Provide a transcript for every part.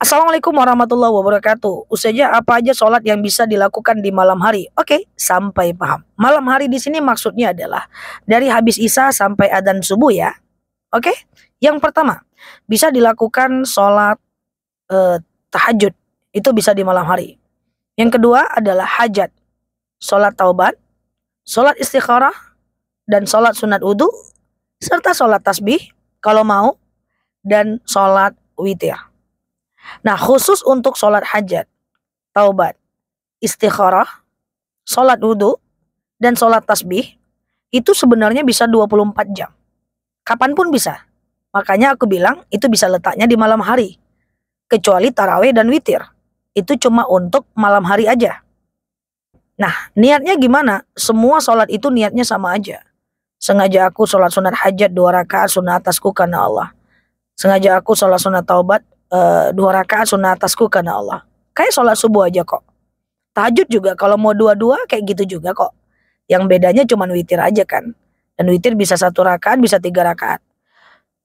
Assalamualaikum warahmatullahi wabarakatuh. Usaja apa aja sholat yang bisa dilakukan di malam hari? Oke, sampai paham. Malam hari di sini maksudnya adalah dari habis isya sampai adzan subuh ya. Oke, yang pertama bisa dilakukan sholat eh, tahajud itu bisa di malam hari. Yang kedua adalah hajat, sholat taubat, sholat istikharah, dan sholat sunat wudhu, serta sholat tasbih kalau mau, dan sholat witir. Nah khusus untuk sholat hajat, taubat, istikharah, sholat wudhu, dan sholat tasbih, itu sebenarnya bisa 24 jam. Kapanpun bisa. Makanya aku bilang itu bisa letaknya di malam hari. Kecuali taraweh dan witir. Itu cuma untuk malam hari aja. Nah, niatnya gimana? Semua sholat itu niatnya sama aja. Sengaja aku sholat sunat hajat dua rakaat sunat atasku karena Allah. Sengaja aku sholat sunat taubat uh, dua rakaat sunnah atasku karena Allah. Kayak sholat subuh aja kok. Tahajud juga kalau mau dua-dua kayak gitu juga kok. Yang bedanya cuma witir aja kan. Dan witir bisa satu rakaat, bisa tiga rakaat.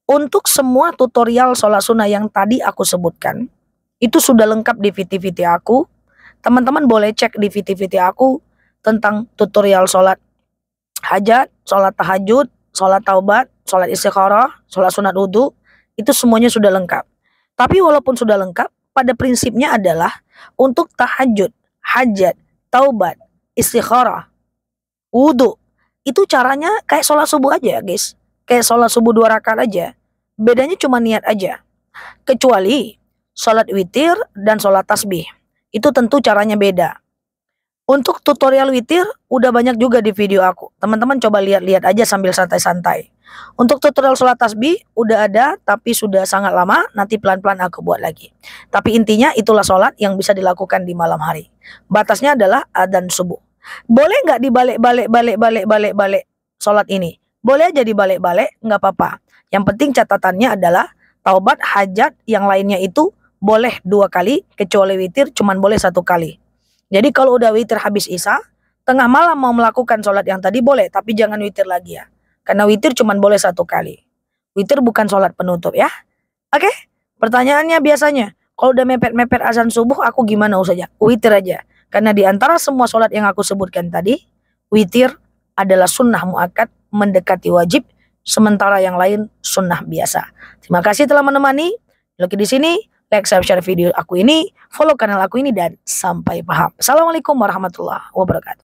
Untuk semua tutorial sholat sunnah yang tadi aku sebutkan, itu sudah lengkap di VTVT aku. Teman-teman boleh cek di VTVT aku tentang tutorial sholat hajat, sholat tahajud, sholat taubat, sholat istikharah, sholat sunat wudhu, itu semuanya sudah lengkap. Tapi walaupun sudah lengkap, pada prinsipnya adalah untuk tahajud, hajat, taubat, istikharah, wudhu. Itu caranya kayak sholat subuh aja ya guys. Kayak sholat subuh dua rakaat aja. Bedanya cuma niat aja. Kecuali sholat witir dan sholat tasbih. Itu tentu caranya beda. Untuk tutorial witir udah banyak juga di video aku. Teman-teman coba lihat-lihat aja sambil santai-santai. Untuk tutorial sholat tasbih udah ada tapi sudah sangat lama. Nanti pelan-pelan aku buat lagi. Tapi intinya itulah sholat yang bisa dilakukan di malam hari. Batasnya adalah adzan subuh. Boleh nggak dibalik-balik, balik-balik, balik-balik sholat ini? Boleh aja dibalik-balik, nggak apa-apa. Yang penting catatannya adalah taubat, hajat, yang lainnya itu boleh dua kali, kecuali witir cuman boleh satu kali. Jadi kalau udah witir habis isa, tengah malam mau melakukan sholat yang tadi boleh, tapi jangan witir lagi ya. Karena witir cuma boleh satu kali. Witir bukan sholat penutup ya. Oke, pertanyaannya biasanya, kalau udah mepet-mepet azan subuh, aku gimana usahanya? Witir aja. Karena di antara semua sholat yang aku sebutkan tadi, witir adalah sunnah muakat mendekati wajib, sementara yang lain sunnah biasa. Terima kasih telah menemani. Lagi di sini, like, share video aku ini, follow kanal aku ini, dan sampai paham. Assalamualaikum warahmatullahi wabarakatuh.